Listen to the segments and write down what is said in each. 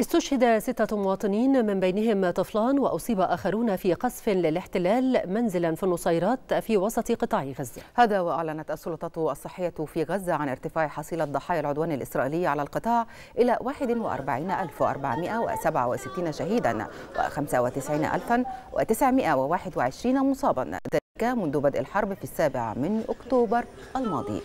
استشهد ستة مواطنين من بينهم طفلان وأصيب آخرون في قصف للاحتلال منزلا في النصيرات في وسط قطاع غزة هذا وأعلنت السلطات الصحية في غزة عن ارتفاع حصيلة ضحايا العدوان الإسرائيلي على القطاع إلى 41467 شهيدا و95921 مصابا ذلك منذ بدء الحرب في السابع من أكتوبر الماضي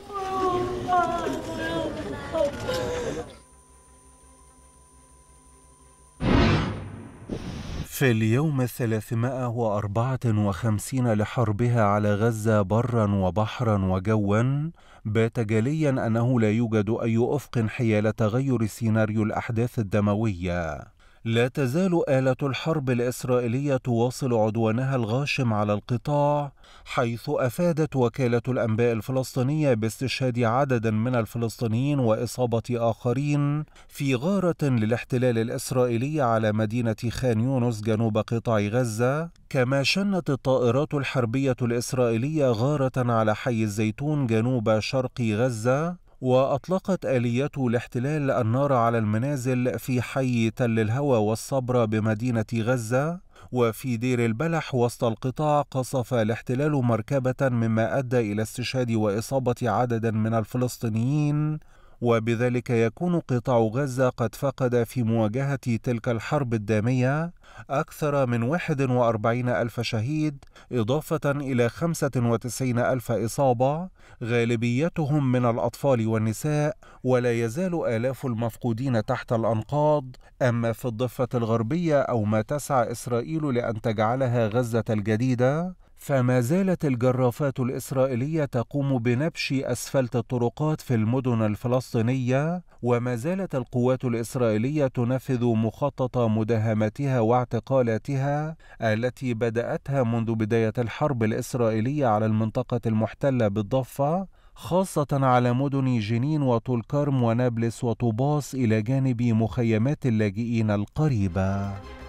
في اليوم الثلاثمائة وأربعة وخمسين لحربها على غزة برا وبحرا وجوا بات جليا أنه لا يوجد أي أفق حيال تغير سيناريو الأحداث الدموية لا تزال آلة الحرب الإسرائيلية تواصل عدوانها الغاشم على القطاع، حيث أفادت وكالة الأنباء الفلسطينية باستشهاد عدد من الفلسطينيين وإصابة آخرين في غارة للاحتلال الإسرائيلي على مدينة خان يونس جنوب قطاع غزة، كما شنت الطائرات الحربية الإسرائيلية غارة على حي الزيتون جنوب شرق غزة وأطلقت آليات الاحتلال النار على المنازل في حي تل الهوى والصبر بمدينة غزة وفي دير البلح وسط القطاع قصف الاحتلال مركبة مما أدى إلى استشهاد وإصابة عدد من الفلسطينيين وبذلك يكون قطاع غزة قد فقد في مواجهة تلك الحرب الدامية أكثر من 41 ألف شهيد إضافة إلى 95 ألف إصابة غالبيتهم من الأطفال والنساء ولا يزال آلاف المفقودين تحت الأنقاض أما في الضفة الغربية أو ما تسعى إسرائيل لأن تجعلها غزة الجديدة فما زالت الجرافات الإسرائيلية تقوم بنبش أسفلت الطرقات في المدن الفلسطينية وما زالت القوات الإسرائيلية تنفذ مخطط مداهمتها واعتقالاتها التي بدأتها منذ بداية الحرب الإسرائيلية على المنطقة المحتلة بالضفة خاصة على مدن جنين وطولكرم ونابلس وطوباس إلى جانب مخيمات اللاجئين القريبة